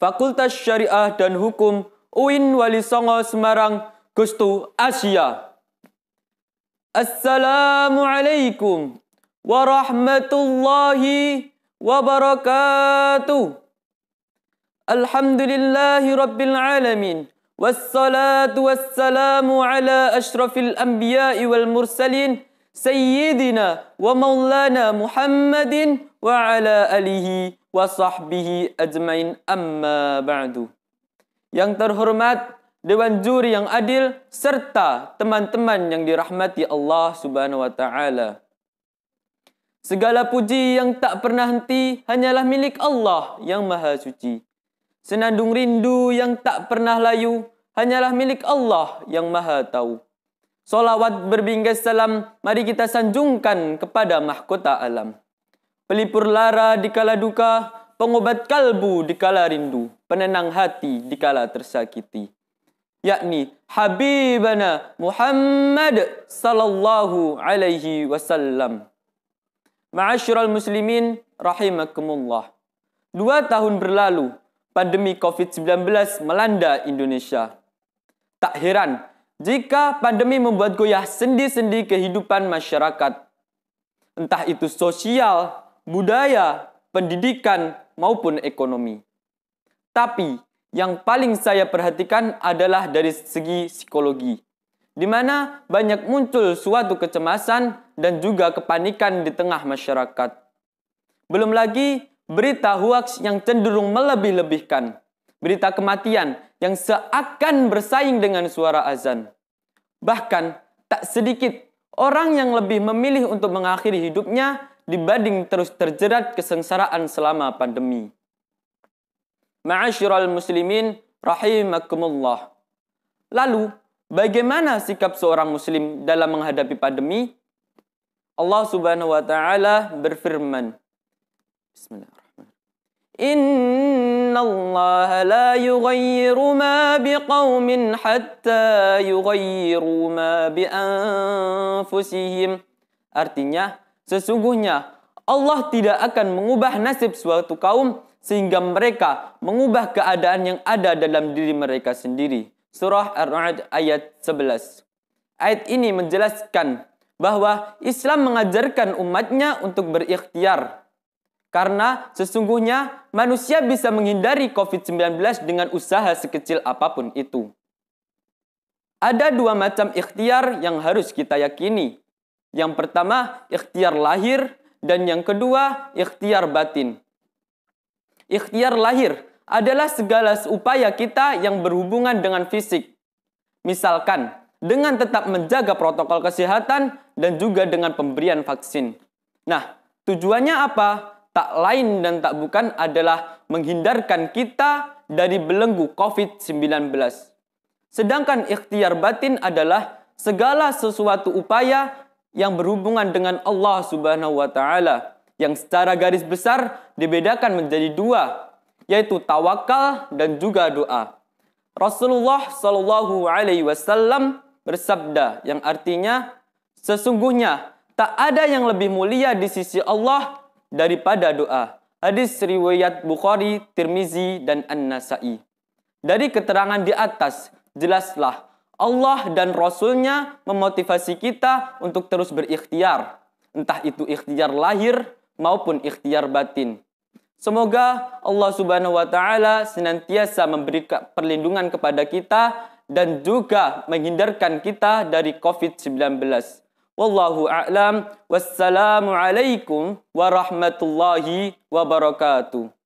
Fakultas Syariah dan Hukum UIN Wali Songo Semarang Gustu Asia. Assalamualaikum warahmatullahi wabarakatuh. Alhamdulillahi Rabbil Alamin. والصلاة والسلام على أشرف الأنبياء والمرسلين سيدنا ومولانا محمد وعلى آله wa sahbihi ajmain amma ba'du. Yang terhormat dewan juri yang adil serta teman-teman yang dirahmati Allah Subhanahu wa taala. Segala puji yang tak pernah henti hanyalah milik Allah yang Maha Suci. Senandung rindu yang tak pernah layu hanyalah milik Allah yang Maha Tahu. Solawat berbingkai salam mari kita sanjungkan kepada mahkota alam. pelipur lara dikala duka, pengobat kalbu dikala rindu, penenang hati dikala tersakiti. Yakni Habibana Muhammad sallallahu alaihi wasallam. Ma'asyiral muslimin rahimakumullah. Dua tahun berlalu, pandemi COVID-19 melanda Indonesia. Tak heran jika pandemi membuat goyah sendi-sendi kehidupan masyarakat. Entah itu sosial, budaya, pendidikan, maupun ekonomi. Tapi yang paling saya perhatikan adalah dari segi psikologi, di mana banyak muncul suatu kecemasan dan juga kepanikan di tengah masyarakat. Belum lagi berita hoaks yang cenderung melebih-lebihkan, berita kematian yang seakan bersaing dengan suara azan. Bahkan tak sedikit orang yang lebih memilih untuk mengakhiri hidupnya dibanding terus terjerat kesengsaraan selama pandemi. Ma'asyiral muslimin rahimakumullah. Lalu, bagaimana sikap seorang muslim dalam menghadapi pandemi? Allah Subhanahu wa taala berfirman. Bismillahirrahmanirrahim. Inna Allah la yughayyiru ma biqaumin hatta yughayyiru ma bi anfusihim. Artinya, Sesungguhnya Allah tidak akan mengubah nasib suatu kaum sehingga mereka mengubah keadaan yang ada dalam diri mereka sendiri. Surah Ar-Ra'd ayat 11. Ayat ini menjelaskan bahwa Islam mengajarkan umatnya untuk berikhtiar. Karena sesungguhnya manusia bisa menghindari COVID-19 dengan usaha sekecil apapun itu. Ada dua macam ikhtiar yang harus kita yakini. Yang pertama, ikhtiar lahir dan yang kedua, ikhtiar batin. Ikhtiar lahir adalah segala upaya kita yang berhubungan dengan fisik. Misalkan, dengan tetap menjaga protokol kesehatan dan juga dengan pemberian vaksin. Nah, tujuannya apa? Tak lain dan tak bukan adalah menghindarkan kita dari belenggu COVID-19. Sedangkan ikhtiar batin adalah segala sesuatu upaya yang berhubungan dengan Allah Subhanahu wa taala yang secara garis besar dibedakan menjadi dua yaitu tawakal dan juga doa. Rasulullah Shallallahu alaihi wasallam bersabda yang artinya sesungguhnya tak ada yang lebih mulia di sisi Allah daripada doa. Hadis riwayat Bukhari, Tirmizi dan An-Nasa'i. Dari keterangan di atas jelaslah Allah dan Rasulnya memotivasi kita untuk terus berikhtiar. Entah itu ikhtiar lahir maupun ikhtiar batin. Semoga Allah Subhanahu wa taala senantiasa memberikan perlindungan kepada kita dan juga menghindarkan kita dari COVID-19. Wallahu a'lam. Wassalamualaikum warahmatullahi wabarakatuh.